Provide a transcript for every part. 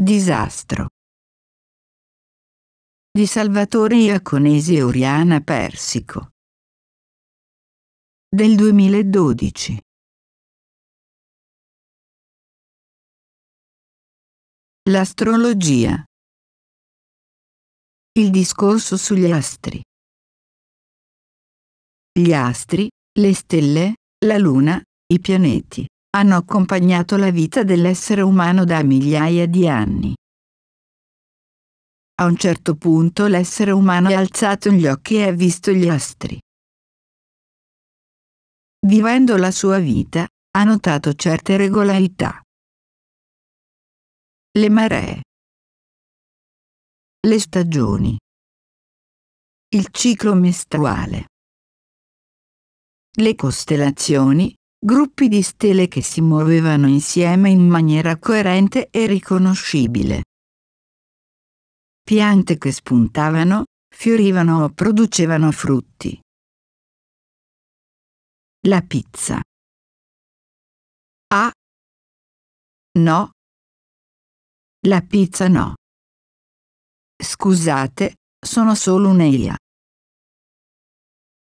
Disastro. Di Salvatore Iaconesi e Oriana Persico. Del 2012. L'astrologia. Il discorso sugli astri. Gli astri, le stelle, la luna, i pianeti hanno accompagnato la vita dell'essere umano da migliaia di anni. A un certo punto l'essere umano ha alzato gli occhi e ha visto gli astri. Vivendo la sua vita, ha notato certe regolarità. Le maree. Le stagioni. Il ciclo mestruale. Le costellazioni, gruppi di stelle che si muovevano insieme in maniera coerente e riconoscibile. Piante che spuntavano, fiorivano o producevano frutti. La pizza. Ah. No. La pizza no. Scusate, sono solo un'eia.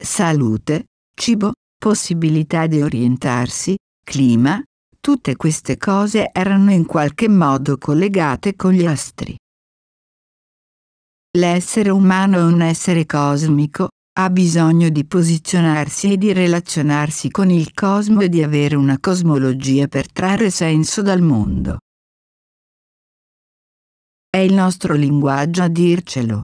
Salute, cibo, possibilità di orientarsi, clima, tutte queste cose erano in qualche modo collegate con gli astri. L'essere umano è un essere cosmico, ha bisogno di posizionarsi e di relazionarsi con il cosmo e di avere una cosmologia per trarre senso dal mondo. È il nostro linguaggio a dircelo.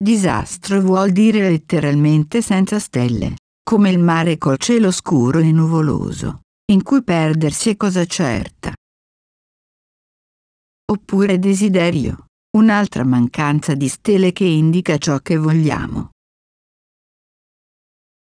Disastro vuol dire letteralmente senza stelle come il mare col cielo scuro e nuvoloso, in cui perdersi è cosa certa. Oppure desiderio, un'altra mancanza di stelle che indica ciò che vogliamo.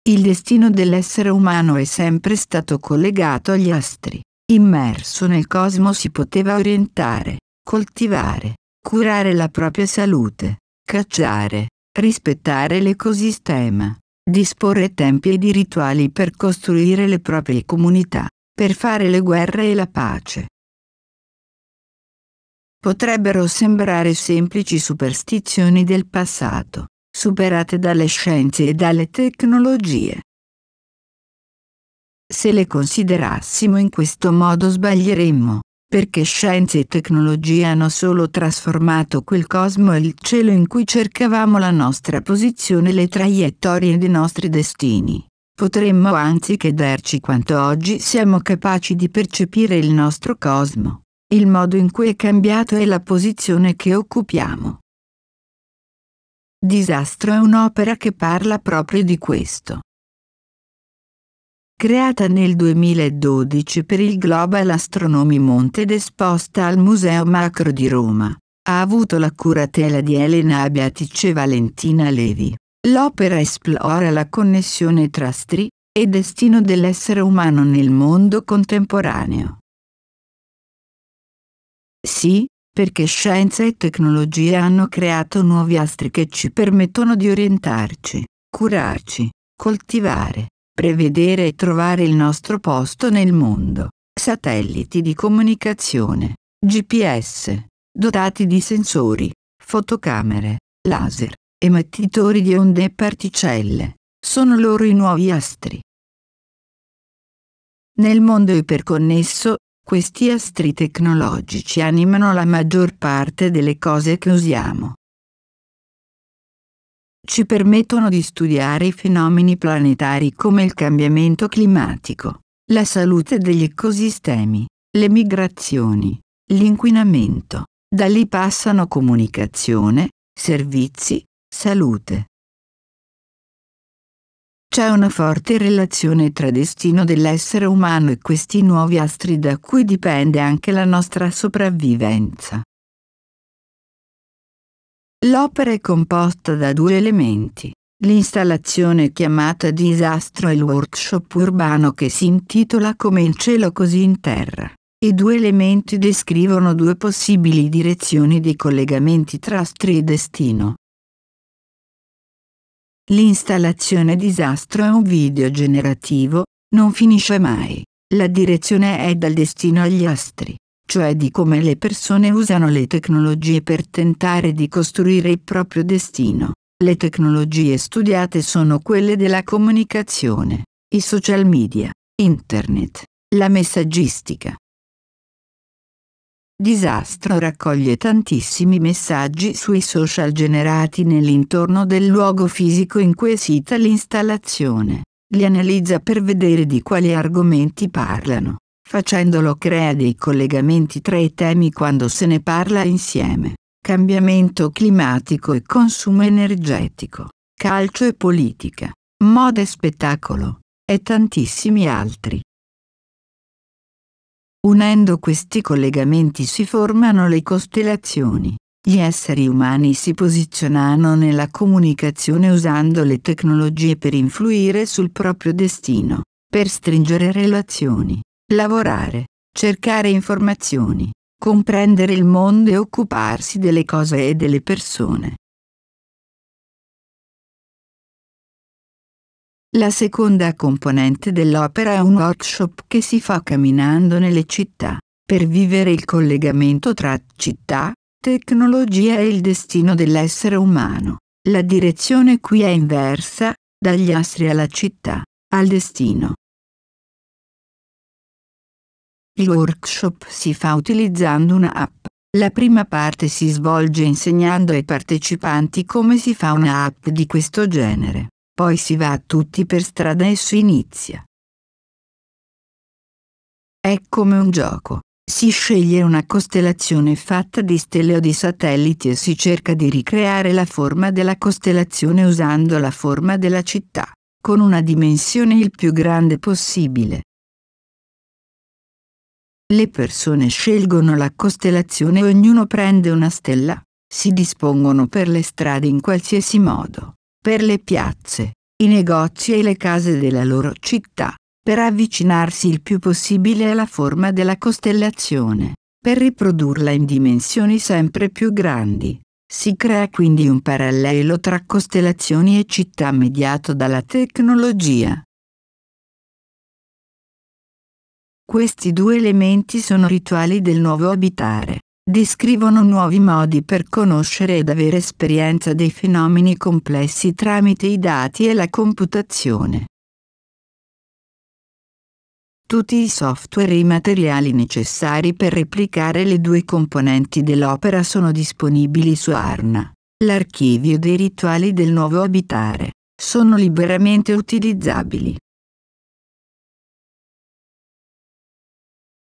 Il destino dell'essere umano è sempre stato collegato agli astri, immerso nel cosmo si poteva orientare, coltivare, curare la propria salute, cacciare, rispettare l'ecosistema, disporre tempi e di rituali per costruire le proprie comunità, per fare le guerre e la pace. Potrebbero sembrare semplici superstizioni del passato, superate dalle scienze e dalle tecnologie. Se le considerassimo in questo modo sbaglieremmo perché scienze e tecnologia hanno solo trasformato quel cosmo e il cielo in cui cercavamo la nostra posizione e le traiettorie dei nostri destini. Potremmo anzi chiederci quanto oggi siamo capaci di percepire il nostro cosmo, il modo in cui è cambiato e la posizione che occupiamo. Disastro è un'opera che parla proprio di questo creata nel 2012 per il Global Astronomy Monte ed esposta al Museo Macro di Roma. Ha avuto la curatela di Elena Abiatic e Valentina Levi. L'opera esplora la connessione tra stri e destino dell'essere umano nel mondo contemporaneo. Sì, perché scienza e tecnologia hanno creato nuovi astri che ci permettono di orientarci, curarci, coltivare, prevedere e trovare il nostro posto nel mondo, satelliti di comunicazione, GPS, dotati di sensori, fotocamere, laser, emettitori di onde e particelle, sono loro i nuovi astri. Nel mondo iperconnesso, questi astri tecnologici animano la maggior parte delle cose che usiamo ci permettono di studiare i fenomeni planetari come il cambiamento climatico, la salute degli ecosistemi, le migrazioni, l'inquinamento. Da lì passano comunicazione, servizi, salute. C'è una forte relazione tra destino dell'essere umano e questi nuovi astri da cui dipende anche la nostra sopravvivenza. L'opera è composta da due elementi, l'installazione chiamata Disastro e il workshop urbano che si intitola Come in cielo così in terra. I due elementi descrivono due possibili direzioni di collegamenti tra astri e destino. L'installazione Disastro è un video generativo, non finisce mai. La direzione è dal destino agli astri cioè di come le persone usano le tecnologie per tentare di costruire il proprio destino. Le tecnologie studiate sono quelle della comunicazione, i social media, internet, la messaggistica. Disastro raccoglie tantissimi messaggi sui social generati nell'intorno del luogo fisico in cui è sita l'installazione. Li analizza per vedere di quali argomenti parlano Facendolo crea dei collegamenti tra i temi quando se ne parla insieme. Cambiamento climatico e consumo energetico, calcio e politica, moda e spettacolo, e tantissimi altri. Unendo questi collegamenti si formano le costellazioni. Gli esseri umani si posizionano nella comunicazione usando le tecnologie per influire sul proprio destino, per stringere relazioni, Lavorare, cercare informazioni, comprendere il mondo e occuparsi delle cose e delle persone. La seconda componente dell'opera è un workshop che si fa camminando nelle città, per vivere il collegamento tra città, tecnologia e il destino dell'essere umano. La direzione qui è inversa, dagli astri alla città, al destino. Il workshop si fa utilizzando una app. La prima parte si svolge insegnando ai partecipanti come si fa una app di questo genere. Poi si va a tutti per strada e si inizia. È come un gioco. Si sceglie una costellazione fatta di stelle o di satelliti e si cerca di ricreare la forma della costellazione usando la forma della città, con una dimensione il più grande possibile. Le persone scelgono la costellazione e ognuno prende una stella. Si dispongono per le strade in qualsiasi modo, per le piazze, i negozi e le case della loro città, per avvicinarsi il più possibile alla forma della costellazione, per riprodurla in dimensioni sempre più grandi. Si crea quindi un parallelo tra costellazioni e città mediato dalla tecnologia. Questi due elementi sono rituali del nuovo abitare. Descrivono nuovi modi per conoscere ed avere esperienza dei fenomeni complessi tramite i dati e la computazione. Tutti i software e i materiali necessari per replicare le due componenti dell'opera sono disponibili su Arna. L'archivio dei rituali del nuovo abitare sono liberamente utilizzabili.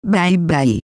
Bye bye.